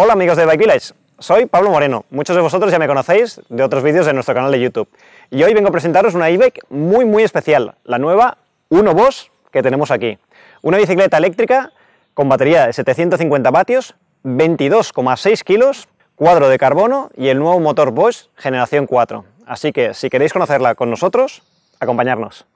Hola amigos de Bike Village, soy Pablo Moreno, muchos de vosotros ya me conocéis de otros vídeos de nuestro canal de YouTube y hoy vengo a presentaros una e-bike muy muy especial, la nueva Uno Boss que tenemos aquí. Una bicicleta eléctrica con batería de 750 vatios, 22,6 kilos, cuadro de carbono y el nuevo motor Bosch generación 4. Así que si queréis conocerla con nosotros, acompañarnos.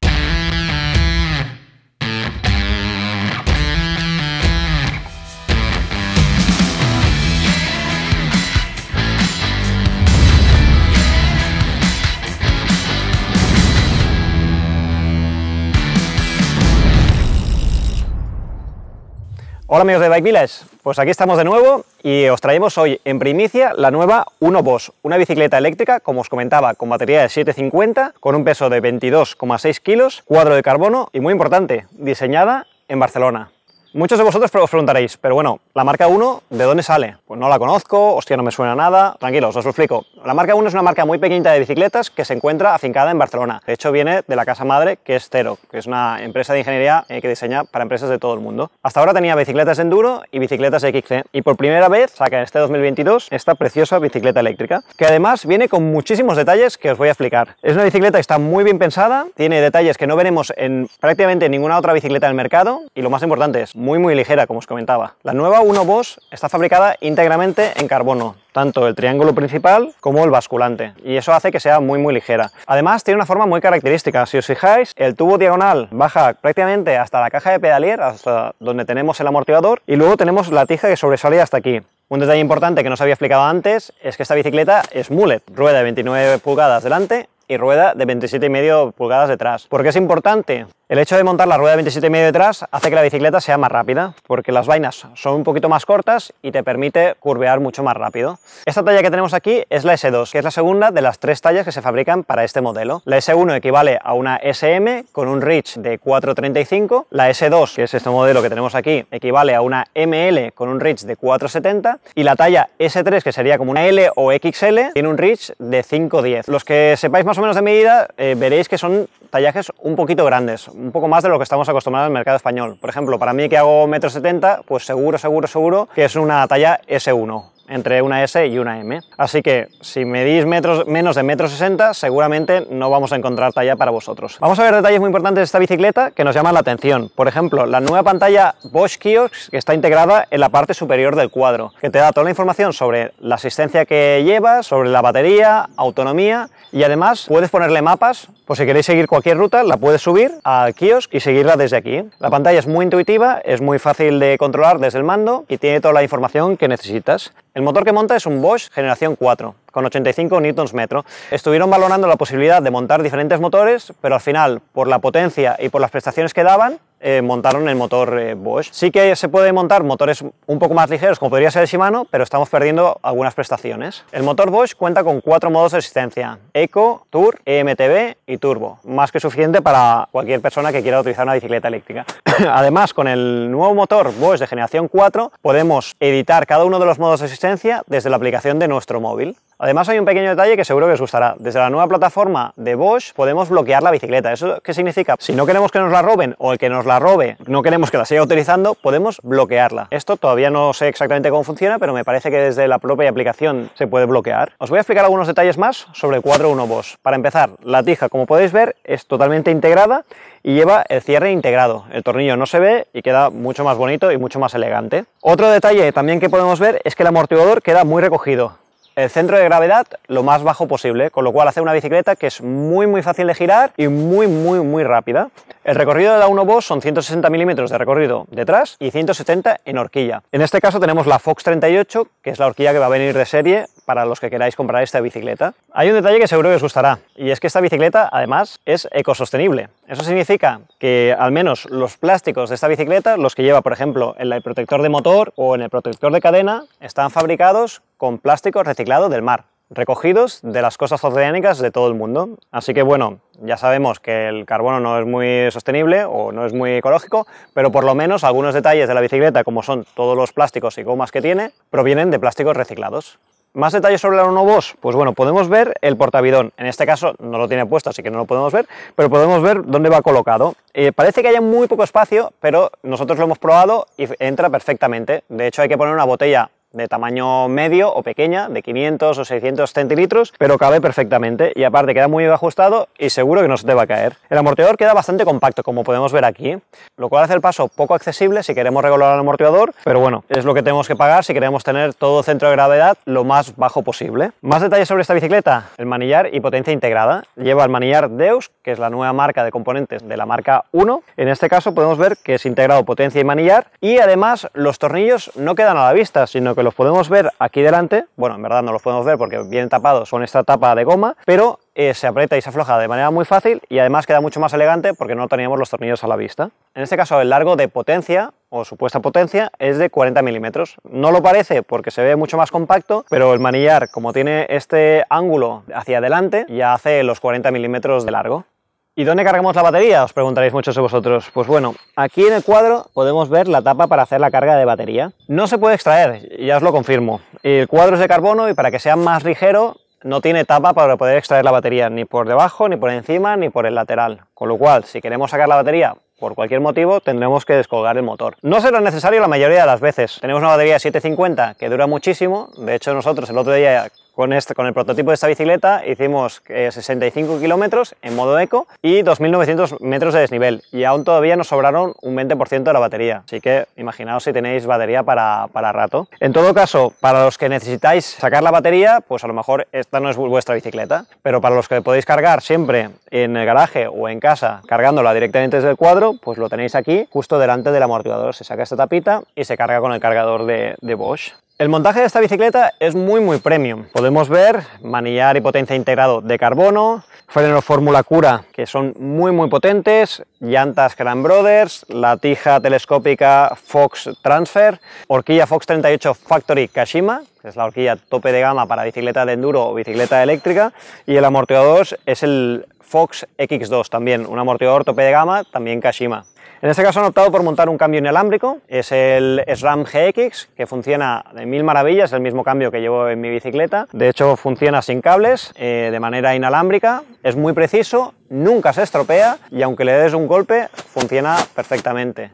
Hola amigos de Bike Village, pues aquí estamos de nuevo y os traemos hoy en primicia la nueva Uno Boss, una bicicleta eléctrica, como os comentaba, con batería de 750, con un peso de 22,6 kilos, cuadro de carbono y muy importante, diseñada en Barcelona. Muchos de vosotros os preguntaréis, pero bueno, ¿la marca 1 de dónde sale? Pues no la conozco, hostia, no me suena nada. Tranquilos, os lo explico. La marca 1 es una marca muy pequeñita de bicicletas que se encuentra afincada en Barcelona. De hecho, viene de la casa madre, que es Tero, que es una empresa de ingeniería eh, que diseña para empresas de todo el mundo. Hasta ahora tenía bicicletas enduro y bicicletas XC. Y por primera vez saca este 2022 esta preciosa bicicleta eléctrica, que además viene con muchísimos detalles que os voy a explicar. Es una bicicleta que está muy bien pensada, tiene detalles que no veremos en prácticamente ninguna otra bicicleta del mercado y lo más importante es muy muy ligera, como os comentaba. La nueva Uno Boss está fabricada íntegramente en carbono, tanto el triángulo principal como el basculante, y eso hace que sea muy muy ligera. Además tiene una forma muy característica, si os fijáis, el tubo diagonal baja prácticamente hasta la caja de pedalier, hasta donde tenemos el amortiguador, y luego tenemos la tija que sobresale hasta aquí. Un detalle importante que no os había explicado antes es que esta bicicleta es mullet, rueda de 29 pulgadas delante y rueda de 27,5 pulgadas detrás. ¿Por qué es importante? El hecho de montar la rueda de 27,5 detrás hace que la bicicleta sea más rápida, porque las vainas son un poquito más cortas y te permite curvear mucho más rápido. Esta talla que tenemos aquí es la S2, que es la segunda de las tres tallas que se fabrican para este modelo. La S1 equivale a una SM con un reach de 4.35, la S2, que es este modelo que tenemos aquí, equivale a una ML con un reach de 4.70 y la talla S3, que sería como una L o XL, tiene un reach de 5.10. Los que sepáis más o menos de medida eh, veréis que son tallajes un poquito grandes, un poco más de lo que estamos acostumbrados al mercado español. Por ejemplo, para mí que hago 1,70m, pues seguro, seguro, seguro que es una talla S1 entre una S y una M. Así que si medís metros, menos de 1,60 m seguramente no vamos a encontrar talla para vosotros. Vamos a ver detalles muy importantes de esta bicicleta que nos llaman la atención. Por ejemplo, la nueva pantalla Bosch Kiosk que está integrada en la parte superior del cuadro, que te da toda la información sobre la asistencia que llevas, sobre la batería, autonomía y además puedes ponerle mapas por pues si queréis seguir cualquier ruta, la puedes subir al kiosk y seguirla desde aquí. La pantalla es muy intuitiva, es muy fácil de controlar desde el mando y tiene toda la información que necesitas. El motor que monta es un Bosch generación 4, con 85 Nm. Estuvieron valorando la posibilidad de montar diferentes motores, pero al final, por la potencia y por las prestaciones que daban, eh, montaron el motor eh, Bosch. Sí que se puede montar motores un poco más ligeros, como podría ser el Shimano, pero estamos perdiendo algunas prestaciones. El motor Bosch cuenta con cuatro modos de asistencia, Eco, Tour, EMTB y Turbo, más que suficiente para cualquier persona que quiera utilizar una bicicleta eléctrica. Además, con el nuevo motor Bosch de generación 4, podemos editar cada uno de los modos de asistencia desde la aplicación de nuestro móvil. Además hay un pequeño detalle que seguro que os gustará. Desde la nueva plataforma de Bosch podemos bloquear la bicicleta. ¿Eso qué significa? Si no queremos que nos la roben o el que nos la robe no queremos que la siga utilizando, podemos bloquearla. Esto todavía no sé exactamente cómo funciona, pero me parece que desde la propia aplicación se puede bloquear. Os voy a explicar algunos detalles más sobre el 4.1 Bosch. Para empezar, la tija, como podéis ver, es totalmente integrada y lleva el cierre integrado. El tornillo no se ve y queda mucho más bonito y mucho más elegante. Otro detalle también que podemos ver es que el amortiguador queda muy recogido el centro de gravedad lo más bajo posible, con lo cual hace una bicicleta que es muy muy fácil de girar y muy muy muy rápida. El recorrido de la Unobos son 160 milímetros de recorrido detrás y 170 en horquilla. En este caso tenemos la Fox 38, que es la horquilla que va a venir de serie para los que queráis comprar esta bicicleta. Hay un detalle que seguro que os gustará, y es que esta bicicleta además es ecosostenible. Eso significa que al menos los plásticos de esta bicicleta, los que lleva por ejemplo en el protector de motor o en el protector de cadena, están fabricados con plástico reciclado del mar, recogidos de las costas oceánicas de todo el mundo. Así que bueno, ya sabemos que el carbono no es muy sostenible o no es muy ecológico, pero por lo menos algunos detalles de la bicicleta, como son todos los plásticos y gomas que tiene, provienen de plásticos reciclados. Más detalles sobre la Boss? pues bueno, podemos ver el portavidón. en este caso no lo tiene puesto así que no lo podemos ver, pero podemos ver dónde va colocado. Eh, parece que hay muy poco espacio, pero nosotros lo hemos probado y entra perfectamente. De hecho hay que poner una botella de tamaño medio o pequeña, de 500 o 600 centilitros, pero cabe perfectamente y aparte queda muy ajustado y seguro que no se te va a caer. El amortiguador queda bastante compacto, como podemos ver aquí, lo cual hace el paso poco accesible si queremos regular el amortiguador, pero bueno, es lo que tenemos que pagar si queremos tener todo centro de gravedad lo más bajo posible. Más detalles sobre esta bicicleta, el manillar y potencia integrada. Lleva el manillar Deus, que es la nueva marca de componentes de la marca 1. En este caso podemos ver que es integrado potencia y manillar y además los tornillos no quedan a la vista, sino que los podemos ver aquí delante, bueno, en verdad no los podemos ver porque vienen tapados con esta tapa de goma, pero eh, se aprieta y se afloja de manera muy fácil y además queda mucho más elegante porque no teníamos los tornillos a la vista. En este caso el largo de potencia o supuesta potencia es de 40 milímetros. No lo parece porque se ve mucho más compacto, pero el manillar como tiene este ángulo hacia adelante ya hace los 40 milímetros de largo. ¿Y dónde cargamos la batería? Os preguntaréis muchos de vosotros. Pues bueno, aquí en el cuadro podemos ver la tapa para hacer la carga de batería. No se puede extraer, ya os lo confirmo. El cuadro es de carbono y para que sea más ligero no tiene tapa para poder extraer la batería ni por debajo, ni por encima, ni por el lateral. Con lo cual, si queremos sacar la batería por cualquier motivo tendremos que descolgar el motor. No será necesario la mayoría de las veces. Tenemos una batería 750 que dura muchísimo. De hecho, nosotros el otro día este, con, el prototipo de esta bicicleta hicimos 65 eh, kilómetros en modo eco y 2.900 metros de desnivel y aún todavía nos sobraron un 20% de la batería. Así que imaginaos si tenéis batería para, rato. En todo caso, para los que necesitáis sacar la batería, pues a lo mejor esta no es vuestra bicicleta. Pero para los que podéis cargar siempre en el garaje o en casa cargándola directamente desde el cuadro, pues lo tenéis aquí justo delante del amortiguador. Se saca esta tapita y se carga con el cargador de Bosch. El montaje de esta bicicleta es muy muy premium. Podemos ver manillar y potencia integrado de carbono, frenos Fórmula Cura que son muy muy potentes, llantas Grand Brothers, la tija telescópica Fox Transfer, horquilla Fox 38 Factory Kashima, que es la horquilla tope de gama para bicicleta de enduro o bicicleta eléctrica, y el amortiguador es el Fox X2 también, un amortiguador tope de gama, también Kashima. En este caso han optado por montar un cambio inalámbrico, es el SRAM GX, que funciona de mil maravillas, el mismo cambio que llevo en mi bicicleta. De hecho, funciona sin cables, eh, de manera inalámbrica, es muy preciso, nunca se estropea y aunque le des un golpe, funciona perfectamente.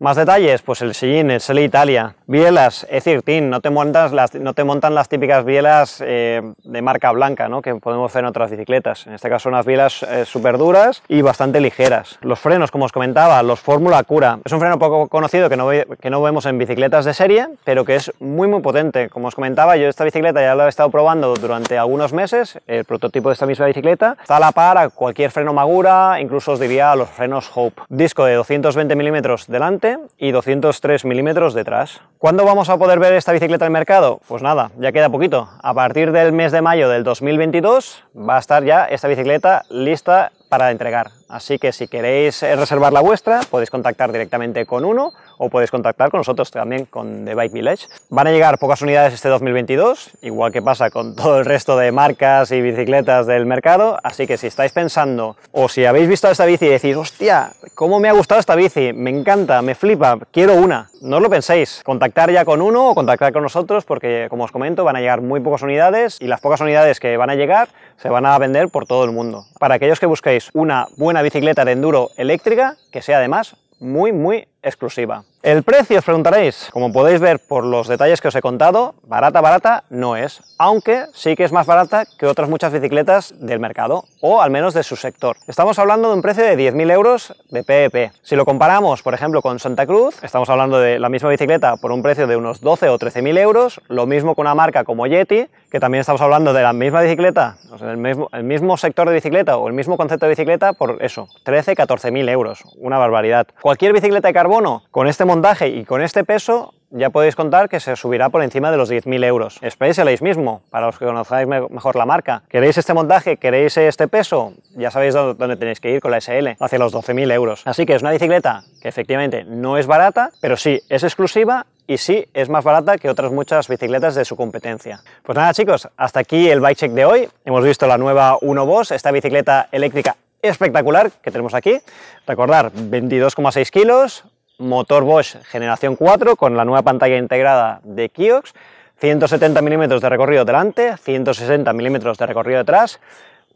Más detalles, pues el sillín, el Sele Italia, bielas, es 13 no te, las, no te montan las típicas bielas eh, de marca blanca ¿no? que podemos ver en otras bicicletas. En este caso unas bielas eh, super súper duras y bastante ligeras. Los frenos, como os comentaba, los Fórmula Cura. Es un freno poco conocido que no, que no vemos en bicicletas de serie, pero que es muy muy potente. Como os comentaba, yo esta bicicleta ya la he estado probando durante algunos meses, el prototipo de esta misma bicicleta. Está a la par a cualquier freno Magura, incluso os diría a los frenos Hope. Disco de 220 milímetros delante y 203 milímetros detrás. ¿Cuándo vamos a poder ver esta bicicleta en el mercado? Pues nada, ya queda poquito. A partir del mes de mayo del 2022 va a estar ya esta bicicleta lista para entregar. Así que si queréis reservar la vuestra, podéis contactar directamente con uno o podéis contactar con nosotros también con The Bike Village. Van a llegar pocas unidades este 2022, igual que pasa con todo el resto de marcas y bicicletas del mercado, así que si estáis pensando o si habéis visto esta bici y decís, hostia, ¿cómo me ha gustado esta bici? Me encanta, me flipa, quiero una. No os lo penséis, contactar ya con uno o contactar con nosotros porque, como os comento, van a llegar muy pocas unidades y las pocas unidades que van a llegar se van a vender por todo el mundo. Para aquellos que busquéis una buena bicicleta de enduro eléctrica, que sea además muy, muy exclusiva. El precio, os preguntaréis, como podéis ver por los detalles que os he contado, barata, barata no es, aunque sí que es más barata que otras muchas bicicletas del mercado, o al menos de su sector. Estamos hablando de un precio de 10.000 euros de PEP. E si lo comparamos, por ejemplo, con Santa Cruz, estamos hablando de la misma bicicleta por un precio de unos 12 o 13.000 euros, lo mismo con una marca como Yeti, que también estamos hablando de la misma bicicleta, el, mismo, sector de bicicleta o el mismo concepto de bicicleta por eso, 13, 14.000 euros, una barbaridad. Cualquier bicicleta de carbón bueno, Con este montaje y con este peso ya podéis contar que se subirá por encima de los 10.000 euros. el mismo, para los que conozcáis mejor la marca. ¿Queréis este montaje? ¿Queréis este peso? Ya sabéis dónde tenéis que ir con la SL, hacia los 12.000 euros. Así que es una bicicleta que efectivamente no es barata, pero sí es exclusiva y sí es más barata que otras muchas bicicletas de su competencia. Pues nada chicos, hasta aquí el bike check de hoy. Hemos visto la nueva Uno Boss, esta bicicleta eléctrica espectacular que tenemos aquí. Recordar, 22,6 kilos, motor Bosch generación 4 con la nueva pantalla integrada de Kiox, 170 milímetros de recorrido delante, 160 milímetros de recorrido detrás,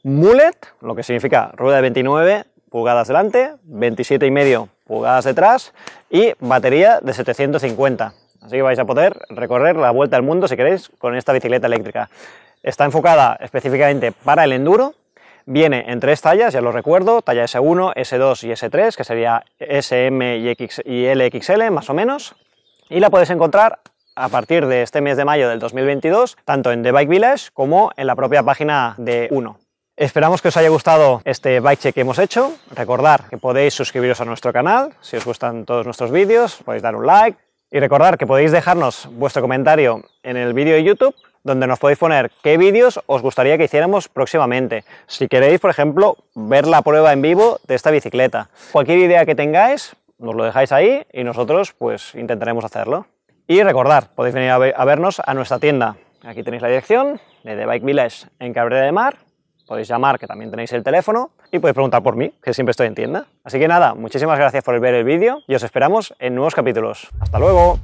mullet, lo que significa rueda de 29 pulgadas delante, 27,5 pulgadas detrás y batería de 750. Así que vais a poder recorrer la vuelta al mundo si queréis con esta bicicleta eléctrica. Está enfocada específicamente para el enduro, Viene en tres tallas, ya lo recuerdo, talla S1, S2 y S3, que sería SM y LXL más o menos. Y la podéis encontrar a partir de este mes de mayo del 2022, tanto en The Bike Village como en la propia página de Uno. Esperamos que os haya gustado este bike check que hemos hecho. Recordar que podéis suscribiros a nuestro canal, si os gustan todos nuestros vídeos, podéis dar un like. Y recordar que podéis dejarnos vuestro comentario en el vídeo de YouTube donde nos podéis poner qué vídeos os gustaría que hiciéramos próximamente. Si queréis, por ejemplo, ver la prueba en vivo de esta bicicleta. Cualquier idea que tengáis, nos lo dejáis ahí y nosotros pues intentaremos hacerlo. Y recordad, podéis venir a vernos a nuestra tienda. Aquí tenéis la dirección de The Bike Village en Cabrera de Mar. Podéis llamar, que también tenéis el teléfono, y podéis preguntar por mí, que siempre estoy en tienda. Así que nada, muchísimas gracias por ver el vídeo y os esperamos en nuevos capítulos. ¡Hasta luego!